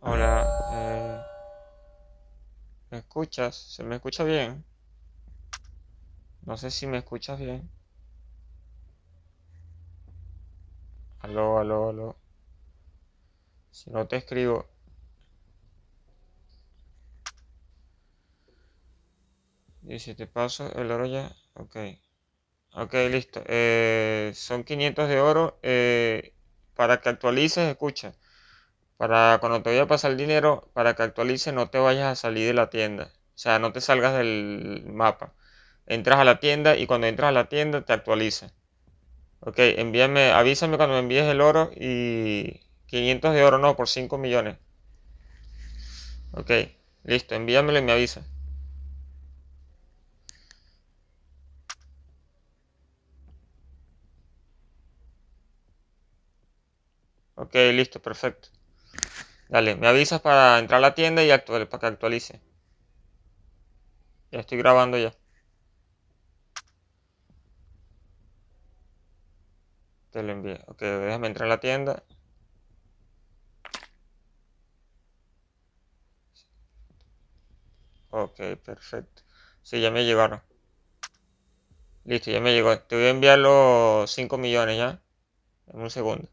Hola, eh, ¿me escuchas? ¿Se me escucha bien? No sé si me escuchas bien. Aló, aló, aló. Si no te escribo. Y si te paso el oro ya. Ok. Ok, listo. Eh, son 500 de oro. Eh, para que actualices, escucha para cuando te voy a pasar el dinero, para que actualice, no te vayas a salir de la tienda. O sea, no te salgas del mapa. Entras a la tienda y cuando entras a la tienda te actualiza. Ok, envíame, avísame cuando me envíes el oro y 500 de oro, no, por 5 millones. Ok, listo, envíamelo y me avisa. Ok, listo, perfecto. Dale, me avisas para entrar a la tienda y para que actualice. Ya estoy grabando ya. Te lo envío. Ok, déjame entrar a la tienda. Ok, perfecto. Sí, ya me llegaron. Listo, ya me llegó. Te voy a enviar los 5 millones ya. En un segundo.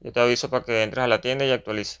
Yo te aviso para que entres a la tienda y actualice.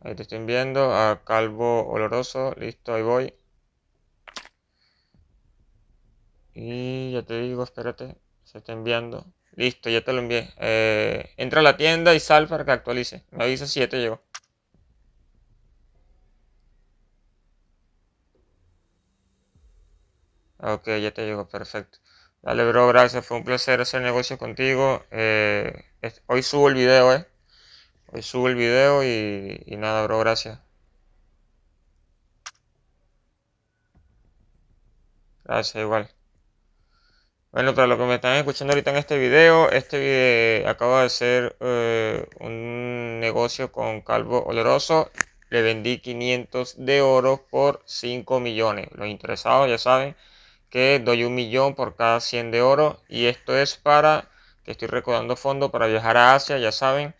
Ahí te estoy enviando a calvo oloroso, listo, ahí voy. Y ya te digo, espérate, se está enviando. Listo, ya te lo envié. Eh, entra a la tienda y sal para que actualice. Me avisa si ya te llegó. Ok, ya te llegó, perfecto. Dale, bro, gracias. Fue un placer hacer negocios contigo. Eh, hoy subo el video, eh. Hoy subo el video y, nada, bro, gracias. Gracias, igual. Bueno, para los que me están escuchando ahorita en este video, este acaba de ser eh, un negocio con Calvo Oloroso. Le vendí 500 de oro por 5 millones. Los interesados ya saben que doy un millón por cada 100 de oro. Y esto es para que estoy recordando fondos para viajar a Asia, ya saben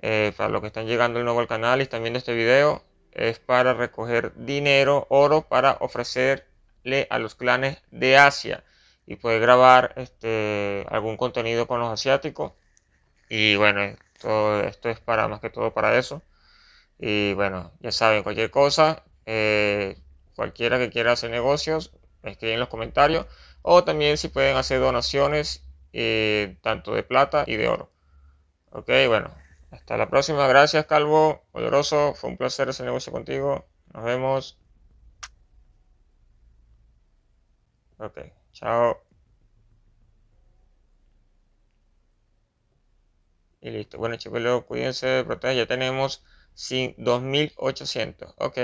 para eh, los que están llegando nuevo al canal y están viendo este video, es para recoger dinero, oro, para ofrecerle a los clanes de Asia y poder grabar este, algún contenido con los asiáticos. Y bueno, esto, esto es para más que todo para eso. Y bueno, ya saben, cualquier cosa, eh, cualquiera que quiera hacer negocios, escriben en los comentarios. O también si pueden hacer donaciones, eh, tanto de plata y de oro. Ok, bueno, hasta la próxima. Gracias, Calvo. Oloroso. Fue un placer ese negocio contigo. Nos vemos. Ok. Chao. Y listo. Bueno, chicos, cuídense, protege Ya tenemos 2.800. Ok.